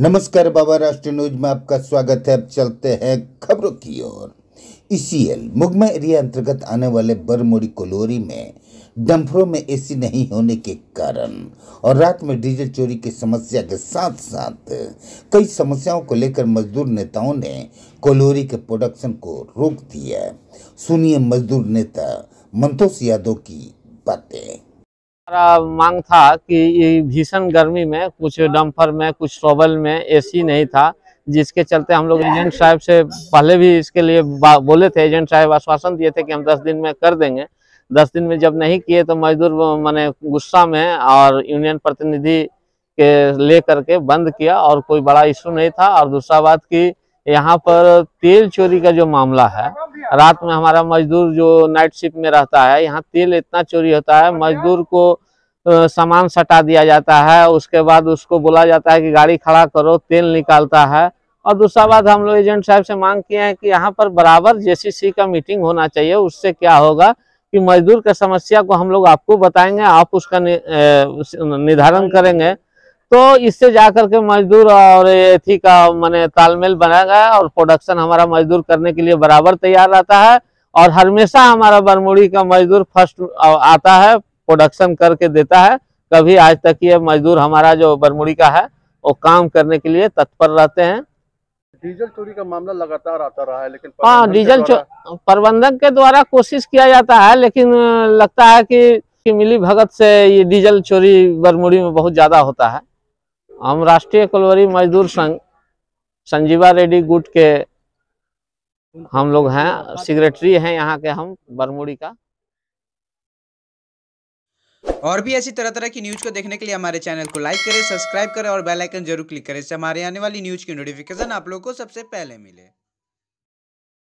नमस्कार बाबा राष्ट्र न्यूज में आपका स्वागत है अब चलते हैं खबरों की ओर ईसीएल e मुगमा एरिया अंतर्गत आने वाले बरमोड़ी कोलोरी में डम्फरों में एसी नहीं होने के कारण और रात में डीजल चोरी की समस्या के साथ साथ कई समस्याओं को लेकर मजदूर नेताओं ने कोलोरी के प्रोडक्शन को रोक दिया सुनिए मजदूर नेता मंतोष यादव की बातें हमारा मांग था कि भीषण गर्मी में कुछ डम्फर में कुछ सोबल में एसी नहीं था जिसके चलते हम लोग एजेंट साहब से पहले भी इसके लिए बोले थे एजेंट साहब आश्वासन दिए थे कि हम दस दिन में कर देंगे दस दिन में जब नहीं किए तो मजदूर मैंने गुस्सा में और यूनियन प्रतिनिधि के ले करके बंद किया और कोई बड़ा इशू नहीं था और दूसरा बात की यहाँ पर तेल चोरी का जो मामला है रात में हमारा मजदूर जो नाइट शिफ्ट में रहता है यहाँ तेल इतना चोरी होता है मजदूर को सामान सटा दिया जाता है उसके बाद उसको बोला जाता है कि गाड़ी खड़ा करो तेल निकालता है और दूसरा बात हम लोग एजेंट साहब से मांग किए हैं कि यहाँ पर बराबर जे का मीटिंग होना चाहिए उससे क्या होगा कि मजदूर का समस्या को हम लोग आपको बताएंगे आप उसका निर्धारण करेंगे तो इससे जा करके मजदूर और एथी का मैंने तालमेल बनाया गया और प्रोडक्शन हमारा मजदूर करने के लिए बराबर तैयार रहता है और हमेशा हमारा बरमुड़ी का मजदूर फर्स्ट आता है प्रोडक्शन करके देता है कभी आज तक ये मजदूर हमारा जो बरमुड़ी का है वो काम करने के लिए तत्पर रहते हैं डीजल चोरी का मामला लगातार आता रहा है लेकिन हाँ डीजल प्रबंधन के द्वारा कोशिश किया जाता है लेकिन लगता है कि, कि मिली भगत से ये डीजल चोरी बरमुड़ी में बहुत ज्यादा होता है हम राष्ट्रीय कलवरी मजदूर संघ संजीवा रेड्डी गुट के हम लोग हैं सेक्रेटरी हैं यहाँ के हम बरमुड़ी का और भी ऐसी तरह तरह की न्यूज को देखने के लिए हमारे चैनल को लाइक करें सब्सक्राइब करें और बेल आइकन जरूर क्लिक करें इससे हमारे आने वाली न्यूज की नोटिफिकेशन आप लोगों को सबसे पहले मिले